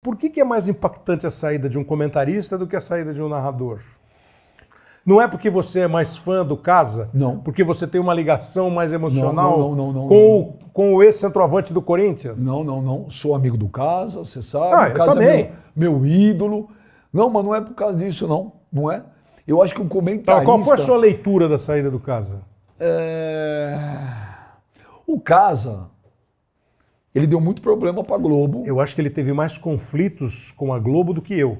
Por que, que é mais impactante a saída de um comentarista do que a saída de um narrador? Não é porque você é mais fã do Casa? Não. Porque você tem uma ligação mais emocional não, não, não, com, o, com o ex-centroavante do Corinthians? Não, não, não. Sou amigo do Casa, você sabe. Ah, o Casa eu é também. É meu, meu, ídolo. Não, mas não é por causa disso, não. Não é. Eu acho que o comentarista... Tá, qual foi a sua leitura da saída do Casa? É... O Casa ele deu muito problema para a Globo. Eu acho que ele teve mais conflitos com a Globo do que eu.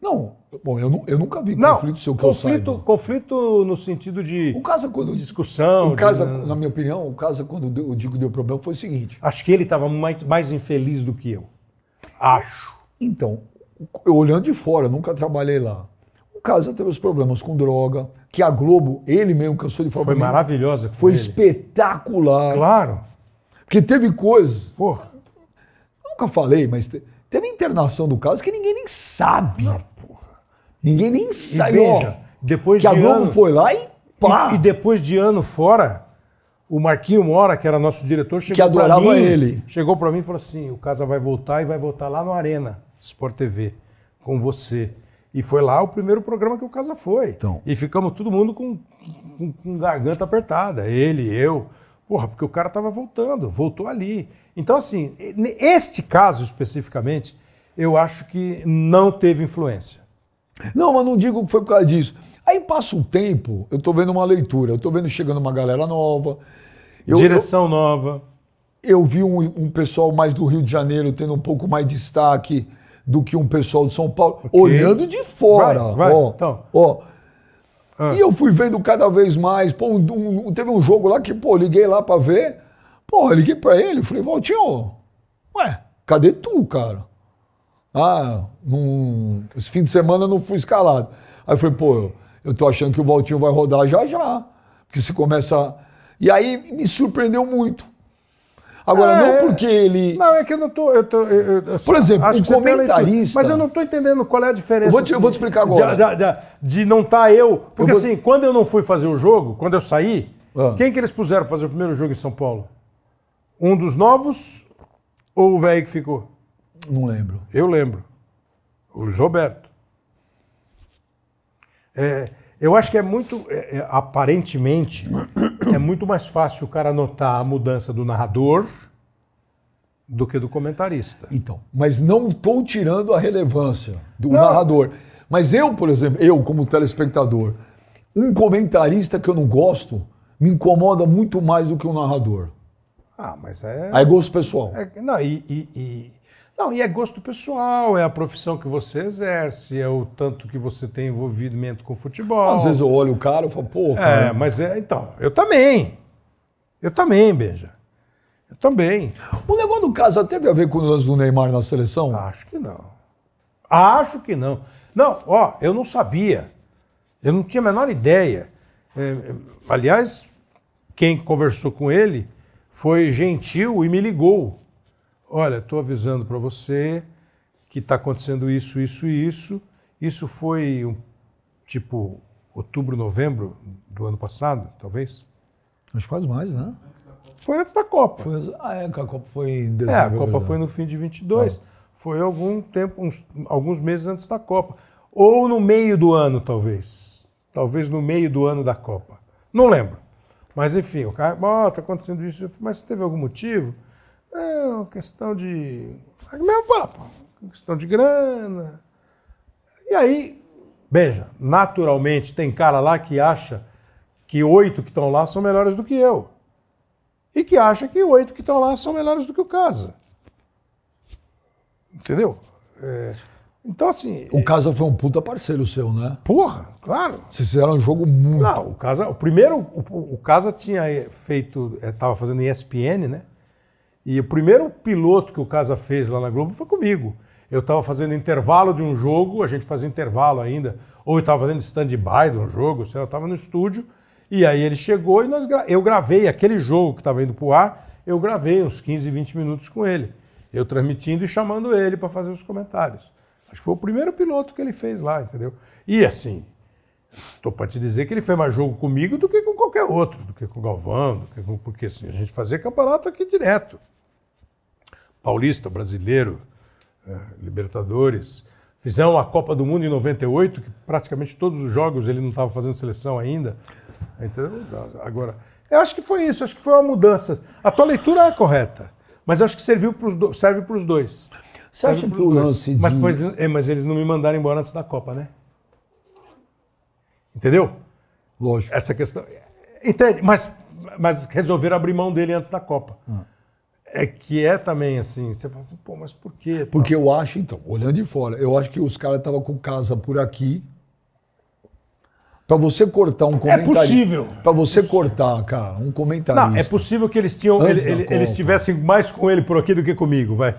Não, bom, eu, eu nunca vi não, conflito seu que conflito, eu saiba. Conflito no sentido de o caso é quando discussão. O caso, de... É, na minha opinião, o caso é quando eu digo deu problema foi o seguinte. Acho que ele estava mais, mais infeliz do que eu. Acho. Então, eu olhando de fora, nunca trabalhei lá. O Casa teve os problemas com droga, que a Globo, ele mesmo cansou de falar. Foi maravilhosa. Foi ele. espetacular. Claro. Porque teve coisas. Porra, nunca falei, mas te, teve internação do caso que ninguém nem sabe. Não, ah, ninguém nem sabe. Veja, depois que de a Globo ano, foi lá e pá. E, e, depois de ano fora, o Marquinho Mora, que era nosso diretor, chegou que adorava mim, ele. Chegou para mim e falou assim: o Casa vai voltar e vai voltar lá no Arena, Sport TV, com você. E foi lá o primeiro programa que o Casa foi. Então. E ficamos todo mundo com, com, com garganta apertada. Ele, eu, Porra, porque o cara estava voltando, voltou ali. Então, assim, este caso especificamente, eu acho que não teve influência. Não, mas não digo que foi por causa disso. Aí passa o tempo, eu estou vendo uma leitura, eu estou vendo chegando uma galera nova. Eu, Direção eu, nova. Eu vi um, um, pessoal mais do Rio de Janeiro tendo um pouco mais de destaque do que um pessoal de São Paulo, okay. olhando de fora. Vai, vai. Ó, então. ó, ah. E eu fui vendo cada vez mais. Pô, um, um, teve um jogo lá que, pô, liguei lá pra ver. Pô, liguei pra ele, falei, Valtinho, ué, cadê tu, cara? Ah, num, esse fim de semana eu não fui escalado. Aí eu falei, pô, eu, eu tô achando que o Valtinho vai rodar já já. Porque se começa. E aí me surpreendeu muito. Agora, ah, não é... porque ele. Não, é que eu não tô. Eu tô eu, eu, Por exemplo, o comentarista. Mas eu não tô entendendo qual é a diferença. Eu vou te, assim, vou te assim, explicar agora. De, de, de não estar tá eu. Porque vou... assim, quando eu não fui fazer o jogo, quando eu saí, ah. quem que eles puseram para fazer o primeiro jogo em São Paulo? Um dos novos ou o velho que ficou? Não lembro. Eu lembro. O Luiz Roberto. É, eu acho que é muito. É, é aparentemente é muito mais fácil o cara notar a mudança do narrador do que do comentarista. Então, mas não estou tirando a relevância do não. narrador. Mas eu, por exemplo, eu como telespectador, um comentarista que eu não gosto me incomoda muito mais do que um narrador. Ah, mas é. Aí é gosto pessoal. É, não, e, e, e, não, e é gosto pessoal, é a profissão que você exerce, é o tanto que você tem envolvimento com futebol. Às vezes eu olho o cara e falo, pô. É, cara. É, mas é, então, eu também. Eu também, Beija. Eu também. O negócio do caso teve a ver com o lance do Neymar na seleção? Acho que não. Acho que não. Não, ó, eu não sabia. Eu não tinha a menor ideia. É, é aliás, quem conversou com ele foi gentil e me ligou olha, estou avisando para você que está acontecendo isso, isso e isso. Isso foi um, tipo outubro, novembro do ano passado, talvez? Acho que faz mais, né? Foi antes da Copa. Foi, ah, é, a Copa foi em dezembro. É, a Copa foi no fim de 22. Ah. Foi algum tempo, uns, alguns meses antes da Copa. Ou no meio do ano, talvez. Talvez no meio do ano da Copa. Não lembro. Mas enfim, o cara, ó, oh, tá acontecendo isso. mas teve algum motivo? É uma questão de. É mesmo papo. Questão de grana. E aí, veja, naturalmente tem cara lá que acha que oito que estão lá são melhores do que eu. E que acha que oito que estão lá são melhores do que o Casa. Entendeu? É... Então, assim. O Casa foi um puta parceiro seu, né? Porra, claro. Vocês fizeram um jogo muito. Não, o Casa. O primeiro, o, o Casa tinha eh, feito. Estava eh, fazendo ESPN, né? E o primeiro piloto que o Casa fez lá na Globo foi comigo. Eu estava fazendo intervalo de um jogo, a gente fazia intervalo ainda, ou eu estava fazendo stand-by de um jogo, sei lá, estava no estúdio, e aí ele chegou e nós gra eu gravei aquele jogo que estava indo para o ar, eu gravei uns 15, 20 minutos com ele, eu transmitindo e chamando ele para fazer os comentários. Acho que foi o primeiro piloto que ele fez lá, entendeu? E assim, estou para te dizer que ele fez mais jogo comigo do que com qualquer outro, do que com o Galvão, do que com, porque assim, a gente fazia campeonato aqui direto paulista, brasileiro, é, Libertadores. Fizeram a Copa do Mundo em 98, que praticamente todos os jogos ele não estava fazendo seleção ainda. Então, agora. Eu acho que foi isso, acho que foi uma mudança. A tua leitura é correta, mas acho que serviu pros do, serve para os dois. Você acha que o lance. De... Mas, pois, é, mas eles não me mandaram embora antes da Copa, né? Entendeu? Lógico. Essa questão. Entende? Mas, mas resolveram abrir mão dele antes da Copa. Hum é que é também assim. Você fala assim, pô, mas por quê? Porque eu acho, então, olhando de fora, eu acho que os caras estavam com casa por aqui. Para você cortar um comentário. É possível. Para você possível. cortar, cara, um comentário. Não, é possível que eles tinham, ele, ele, eles tivessem mais com ele por aqui do que comigo, vai.